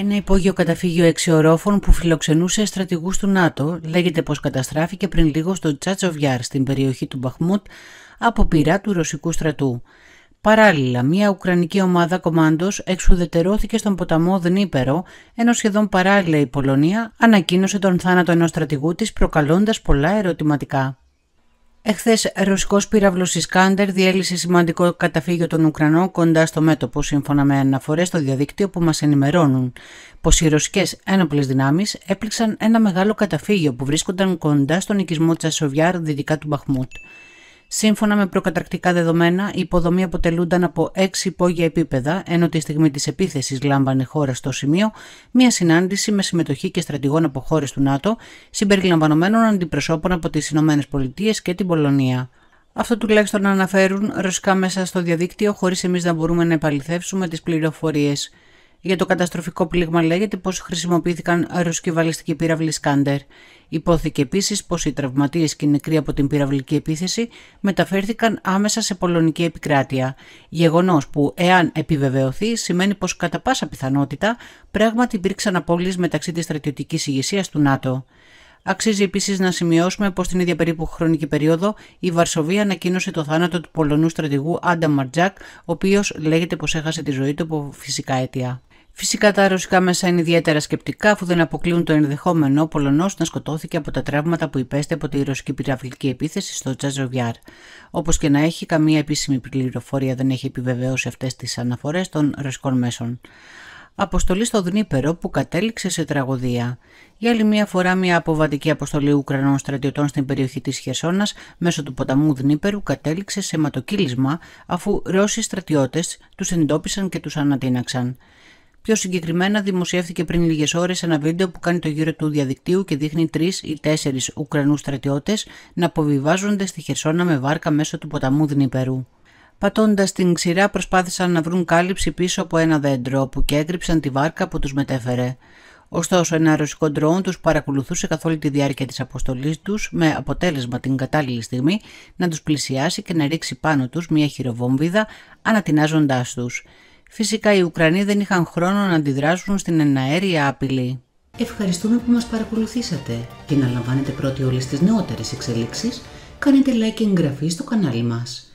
Ένα υπόγειο καταφύγιο εξιορόφων που φιλοξενούσε στρατηγούς του ΝΑΤΟ λέγεται πως καταστράφηκε πριν λίγο στο Τσάτσοβιάρ στην περιοχή του Μπαχμούτ από πειρά του ρωσικού στρατού. Παράλληλα, μια ουκρανική ομάδα κομμάτω εξουδετερώθηκε στον ποταμό Δνύπερο ενώ σχεδόν παράλληλα η Πολωνία ανακοίνωσε τον θάνατο ενός στρατηγού της προκαλώντας πολλά ερωτηματικά. Εχθές, ρωσικός πύραυλος Ισκάντερ διέλυσε σημαντικό καταφύγιο των Ουκρανών κοντά στο μέτωπο, σύμφωνα με αναφορές στο διαδίκτυο που μας ενημερώνουν πως οι ρωσικές ένοπλες δυνάμεις έπληξαν ένα μεγάλο καταφύγιο που βρίσκονταν κοντά στον οικισμό Τσασοβιάρ δυτικά του Μπαχμούτ. Σύμφωνα με προκαταρκτικά δεδομένα, η υποδομή αποτελούνταν από έξι υπόγεια επίπεδα, ενώ τη στιγμή της επίθεσης λάμβανε χώρα στο σημείο μια συνάντηση με συμμετοχή και στρατηγών από χώρες του ΝΑΤΟ, συμπεριλαμβανομένων αντιπροσώπων από τις ΗΠΑ και την Πολωνία. Αυτό τουλάχιστον αναφέρουν ρωσικά μέσα στο διαδίκτυο, χωρίς εμείς να μπορούμε να επαληθεύσουμε τις πληροφορίες. Για το καταστροφικό πλήγμα λέγεται πως χρησιμοποιήθηκαν βαλιστικοί πύραυλοι Σκάντερ. Υπόθηκε επίσης πως οι τραυματίες και οι νεκροί από την πυραυλική επίθεση μεταφέρθηκαν άμεσα σε πολωνική επικράτεια. Γεγονός που, εάν επιβεβαιωθεί, σημαίνει πως κατά πάσα πιθανότητα πράγματι υπήρξαν απώλειες μεταξύ της στρατιωτικής ηγεσίας του ΝΑΤΟ. Αξίζει επίσης να σημειώσουμε πως την ίδια περίπου χρονική περίοδο η Βαρσοβία ανακοίνωσε το θάνατο του Πολωνού στρατηγού Άντα Μαρτζάκ, ο οποίος λέγεται πως έχασε τη ζωή του από φυσικά αίτια. Φυσικά τα ρωσικά μέσα είναι ιδιαίτερα σκεπτικά, αφού δεν αποκλείουν το ενδεχόμενο ο Πολωνός να σκοτώθηκε από τα τραύματα που υπέστη από τη ρωσική πυραυλική επίθεση στο Τζαζοβιάρ. Όπως και να έχει, καμία επίσημη πληροφορία δεν έχει επιβεβαιώσει αυτές τις αναφορές των ρωσικών μέσων. Αποστολή στο Δνύπερο που κατέληξε σε τραγωδία. Για άλλη μία φορά, μια αποβατική αποστολή Ουκρανών στρατιωτών στην περιοχή της Χερσόνας μέσω του ποταμού Δνύπερου κατέληξε σε ματοκύλισμα αφού Ρώσοι στρατιώτες τους εντόπισαν και τους ανατείναξαν. Πιο συγκεκριμένα, δημοσιεύθηκε πριν λίγες ώρες ένα βίντεο που κάνει το γύρο του διαδικτύου και δείχνει τρεις ή τέσσερις Ουκρανούς στρατιώτες να αποβιβάζονται στη Χερσόνα με βάρκα μέσω του ποταμού Δνυπερού. Πατώντας την ξηρά, προσπάθησαν να βρουν κάλυψη πίσω από ένα δέντρο, όπου και έκρυψαν τη βάρκα που τους μετέφερε. Ωστόσο, ένα ρωσικό ντρόουν τους παρακολουθούσε καθ' όλη τη διάρκεια της αποστολής τους, με αποτέλεσμα την κατάλληλη στιγμή να τους πλησιάσει και να ρίξει πάνω τους μια χειροβόμβιδα, ανατινάζοντάς τους. Φυσικά οι Ουκρανοί δεν είχαν χρόνο να αντιδράσουν στην εναέρια απειλή. Ευχαριστούμε που μας παρακολουθήσατε και να λαμβάνετε πρώτοι όλες τις νεότερες εξελίξεις, κάνετε like και εγγραφή στο κανάλι μας.